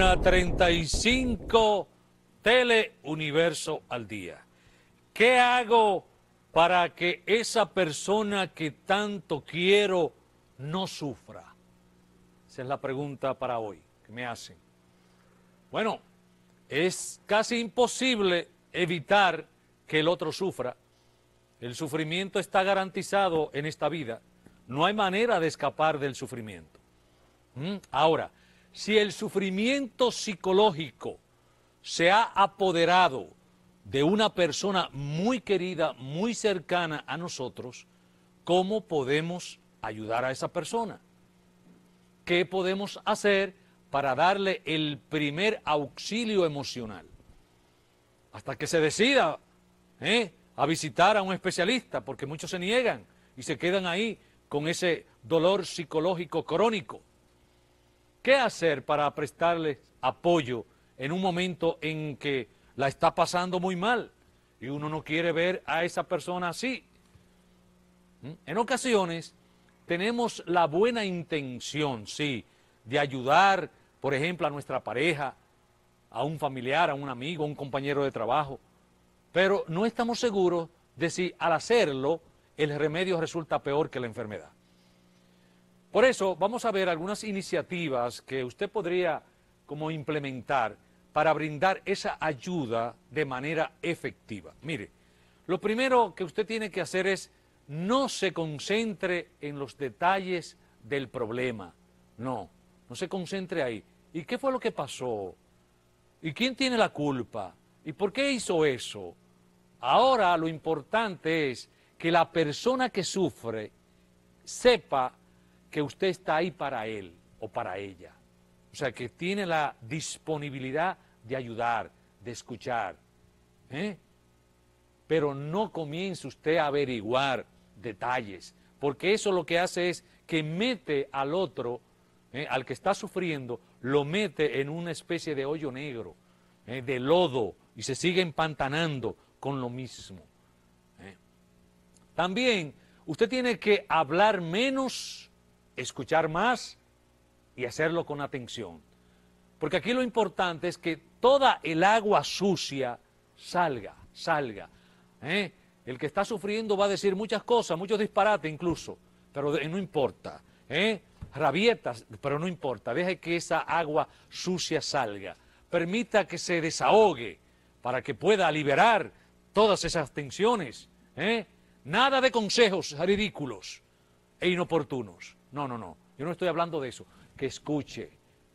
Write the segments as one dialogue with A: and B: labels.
A: una 35 Teleuniverso al día. ¿Qué hago para que esa persona que tanto quiero no sufra? Esa es la pregunta para hoy que me hacen. Bueno, es casi imposible evitar que el otro sufra. El sufrimiento está garantizado en esta vida. No hay manera de escapar del sufrimiento. ¿Mm? Ahora, si el sufrimiento psicológico se ha apoderado de una persona muy querida, muy cercana a nosotros, ¿cómo podemos ayudar a esa persona? ¿Qué podemos hacer para darle el primer auxilio emocional? Hasta que se decida ¿eh? a visitar a un especialista, porque muchos se niegan y se quedan ahí con ese dolor psicológico crónico. ¿Qué hacer para prestarles apoyo en un momento en que la está pasando muy mal y uno no quiere ver a esa persona así? ¿Mm? En ocasiones tenemos la buena intención, sí, de ayudar, por ejemplo, a nuestra pareja, a un familiar, a un amigo, a un compañero de trabajo, pero no estamos seguros de si al hacerlo el remedio resulta peor que la enfermedad. Por eso vamos a ver algunas iniciativas que usted podría como implementar para brindar esa ayuda de manera efectiva. Mire, lo primero que usted tiene que hacer es no se concentre en los detalles del problema. No, no se concentre ahí. ¿Y qué fue lo que pasó? ¿Y quién tiene la culpa? ¿Y por qué hizo eso? Ahora lo importante es que la persona que sufre sepa que usted está ahí para él o para ella. O sea, que tiene la disponibilidad de ayudar, de escuchar. ¿eh? Pero no comience usted a averiguar detalles, porque eso lo que hace es que mete al otro, ¿eh? al que está sufriendo, lo mete en una especie de hoyo negro, ¿eh? de lodo, y se sigue empantanando con lo mismo. También usted tiene que hablar menos escuchar más y hacerlo con atención. Porque aquí lo importante es que toda el agua sucia salga, salga. ¿eh? El que está sufriendo va a decir muchas cosas, muchos disparates incluso, pero no importa. ¿eh? Rabietas, pero no importa. deja que esa agua sucia salga. Permita que se desahogue para que pueda liberar todas esas tensiones. ¿eh? Nada de consejos ridículos e inoportunos. No, no, no. Yo no estoy hablando de eso. Que escuche,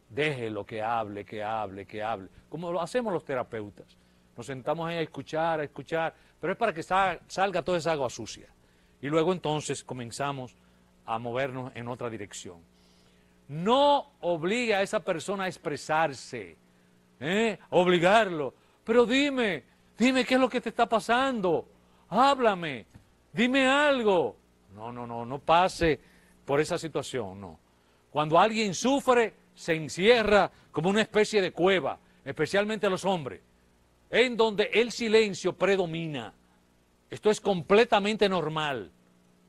A: déjelo que hable, que hable, que hable. Como lo hacemos los terapeutas. Nos sentamos ahí a escuchar, a escuchar, pero es para que salga, toda esa agua sucia. Y luego entonces comenzamos a movernos en otra dirección. No obliga a esa persona a expresarse, ¿eh? obligarlo. Pero dime, dime qué es lo que te está pasando. Háblame, dime algo. No, no, no, no pase por esa situación, no. Cuando alguien sufre, se encierra como una especie de cueva, especialmente los hombres, en donde el silencio predomina. Esto es completamente normal.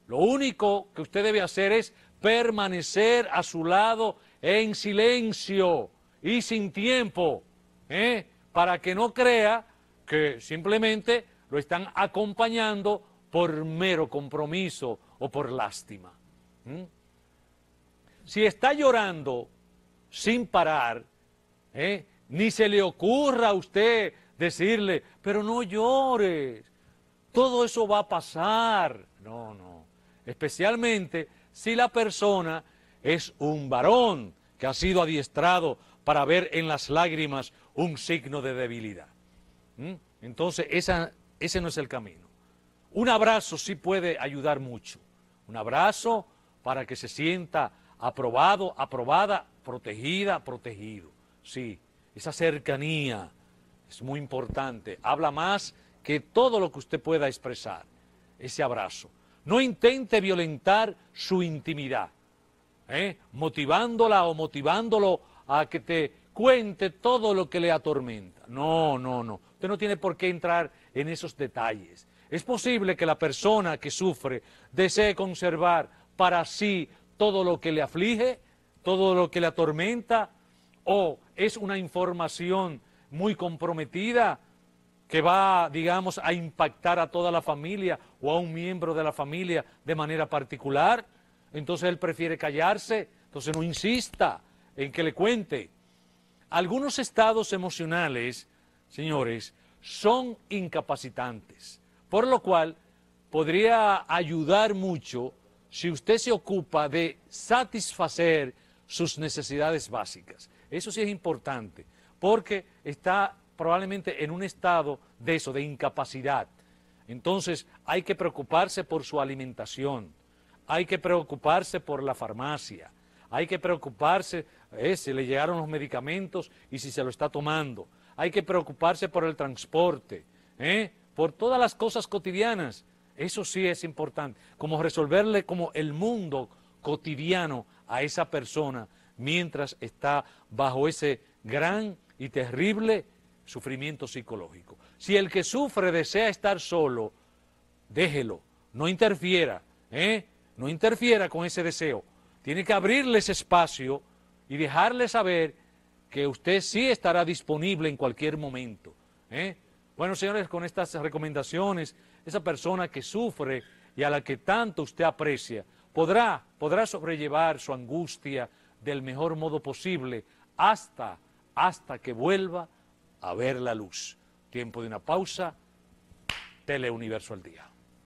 A: Lo único que usted debe hacer es permanecer a su lado en silencio y sin tiempo, ¿eh? para que no crea que simplemente lo están acompañando por mero compromiso o por lástima. ¿Mm? Si está llorando sin parar, ¿eh? ni se le ocurra a usted decirle, pero no llores, todo eso va a pasar. No, no. Especialmente si la persona es un varón que ha sido adiestrado para ver en las lágrimas un signo de debilidad. ¿Mm? Entonces, esa, ese no es el camino. Un abrazo sí puede ayudar mucho. Un abrazo, para que se sienta aprobado, aprobada, protegida, protegido. Sí, esa cercanía es muy importante. Habla más que todo lo que usted pueda expresar, ese abrazo. No intente violentar su intimidad, ¿eh? motivándola o motivándolo a que te cuente todo lo que le atormenta. No, no, no. Usted no tiene por qué entrar en esos detalles. Es posible que la persona que sufre desee conservar para sí todo lo que le aflige, todo lo que le atormenta, o es una información muy comprometida que va, digamos, a impactar a toda la familia o a un miembro de la familia de manera particular, entonces él prefiere callarse, entonces no insista en que le cuente. Algunos estados emocionales, señores, son incapacitantes, por lo cual podría ayudar mucho si usted se ocupa de satisfacer sus necesidades básicas. Eso sí es importante, porque está probablemente en un estado de eso, de incapacidad. Entonces hay que preocuparse por su alimentación, hay que preocuparse por la farmacia, hay que preocuparse eh, si le llegaron los medicamentos y si se lo está tomando, hay que preocuparse por el transporte, ¿eh? por todas las cosas cotidianas eso sí es importante, como resolverle como el mundo cotidiano a esa persona mientras está bajo ese gran y terrible sufrimiento psicológico. Si el que sufre desea estar solo, déjelo, no interfiera, ¿eh? no interfiera con ese deseo. Tiene que abrirle ese espacio y dejarle saber que usted sí estará disponible en cualquier momento. ¿eh? Bueno, señores, con estas recomendaciones esa persona que sufre y a la que tanto usted aprecia, podrá, podrá sobrellevar su angustia del mejor modo posible hasta, hasta que vuelva a ver la luz. Tiempo de una pausa, Teleuniverso al día.